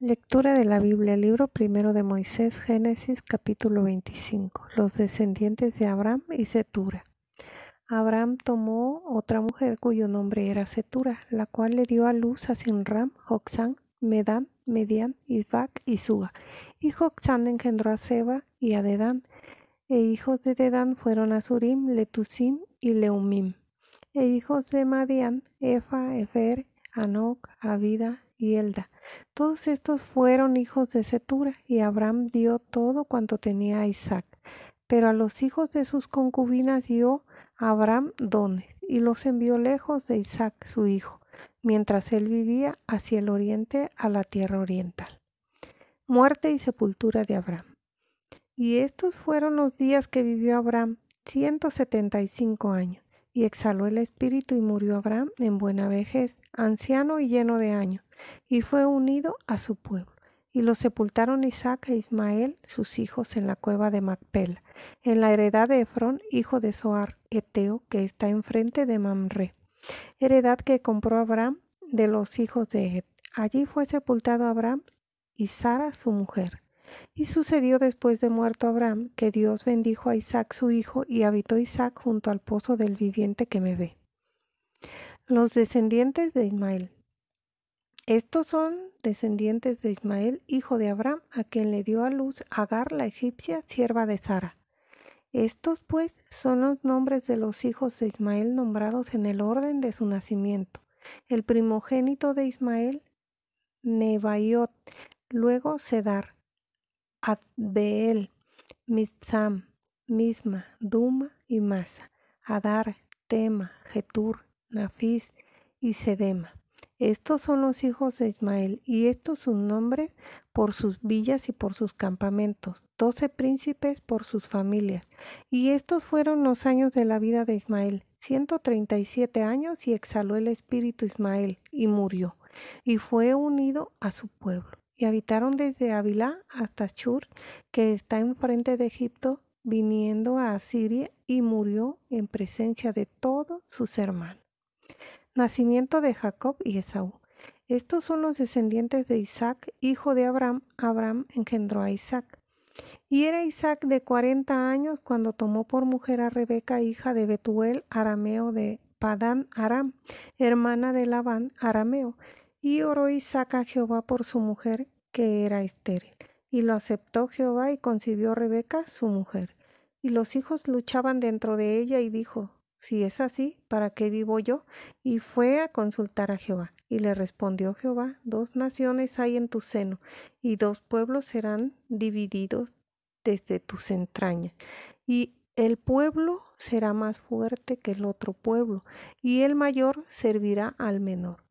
Lectura de la Biblia, libro primero de Moisés, Génesis capítulo 25. Los descendientes de Abraham y Setura. Abraham tomó otra mujer cuyo nombre era Setura, la cual le dio a luz a Sinram, Joksan, Medán, Median, Isbac y Suga. Y Joxán engendró a Seba y a Dedán. E hijos de Dedán fueron Azurim, Letusim y Leumim. E hijos de Madian, Efa, Efer, Anok, Abida y Elda todos estos fueron hijos de Setura, y Abraham dio todo cuanto tenía a Isaac. Pero a los hijos de sus concubinas dio Abraham dones, y los envió lejos de Isaac, su hijo, mientras él vivía hacia el oriente, a la tierra oriental. Muerte y sepultura de Abraham. Y estos fueron los días que vivió Abraham, cinco años, y exhaló el espíritu y murió Abraham en buena vejez, anciano y lleno de años y fue unido a su pueblo. Y los sepultaron Isaac e Ismael, sus hijos, en la cueva de Macpel. en la heredad de Efrón, hijo de Soar, Eteo, que está enfrente de Mamre, heredad que compró Abraham de los hijos de Ed. Allí fue sepultado Abraham y Sara, su mujer. Y sucedió después de muerto Abraham, que Dios bendijo a Isaac su hijo, y habitó Isaac junto al pozo del viviente que me ve. Los descendientes de Ismael. Estos son descendientes de Ismael, hijo de Abraham, a quien le dio a luz Agar la egipcia, sierva de Sara. Estos, pues, son los nombres de los hijos de Ismael nombrados en el orden de su nacimiento. El primogénito de Ismael, Nebaiot, luego Sedar, Adbeel, Mizam, Misma, Duma y Masa, Adar, Tema, Getur, Nafis y Sedema. Estos son los hijos de Ismael, y estos sus nombres por sus villas y por sus campamentos, doce príncipes por sus familias. Y estos fueron los años de la vida de Ismael, ciento treinta y siete años, y exhaló el espíritu Ismael, y murió, y fue unido a su pueblo. Y habitaron desde Avilá hasta Shur, que está enfrente de Egipto, viniendo a Asiria, y murió en presencia de todos sus hermanos. Nacimiento de Jacob y Esaú. Estos son los descendientes de Isaac, hijo de Abraham. Abraham engendró a Isaac. Y era Isaac de cuarenta años cuando tomó por mujer a Rebeca, hija de Betuel, arameo de Padán Aram, hermana de Labán, arameo. Y oró Isaac a Jehová por su mujer, que era estéril. Y lo aceptó Jehová y concibió Rebeca, su mujer. Y los hijos luchaban dentro de ella y dijo, si es así, ¿para qué vivo yo? Y fue a consultar a Jehová. Y le respondió Jehová, dos naciones hay en tu seno, y dos pueblos serán divididos desde tus entrañas. Y el pueblo será más fuerte que el otro pueblo, y el mayor servirá al menor.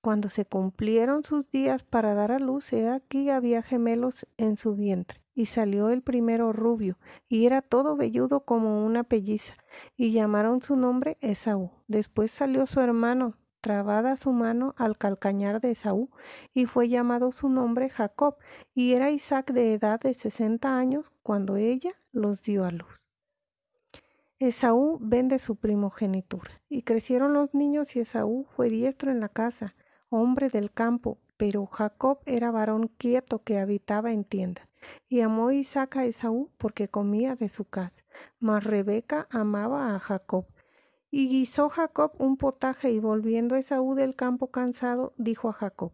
Cuando se cumplieron sus días para dar a luz, he aquí había gemelos en su vientre. Y salió el primero rubio, y era todo velludo como una pelliza, y llamaron su nombre Esaú. Después salió su hermano, trabada su mano al calcañar de Esaú, y fue llamado su nombre Jacob, y era Isaac de edad de sesenta años cuando ella los dio a luz. Esaú vende su primogenitura. Y crecieron los niños y Esaú fue diestro en la casa hombre del campo, pero Jacob era varón quieto que habitaba en tiendas. Y amó Isaac a Esaú porque comía de su casa. Mas Rebeca amaba a Jacob. Y guisó Jacob un potaje y volviendo a Esaú del campo cansado, dijo a Jacob,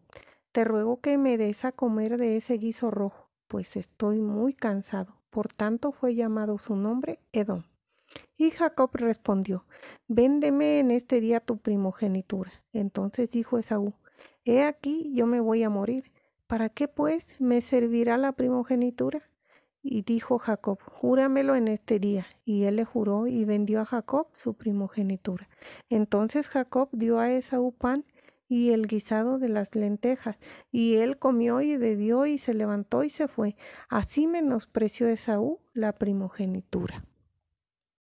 Te ruego que me des a comer de ese guiso rojo, pues estoy muy cansado. Por tanto fue llamado su nombre Edom. Y Jacob respondió, Véndeme en este día tu primogenitura. Entonces dijo Esaú, He aquí yo me voy a morir. ¿Para qué pues me servirá la primogenitura? Y dijo Jacob, júramelo en este día. Y él le juró y vendió a Jacob su primogenitura. Entonces Jacob dio a Esaú pan y el guisado de las lentejas. Y él comió y bebió y se levantó y se fue. Así menospreció Esaú la primogenitura.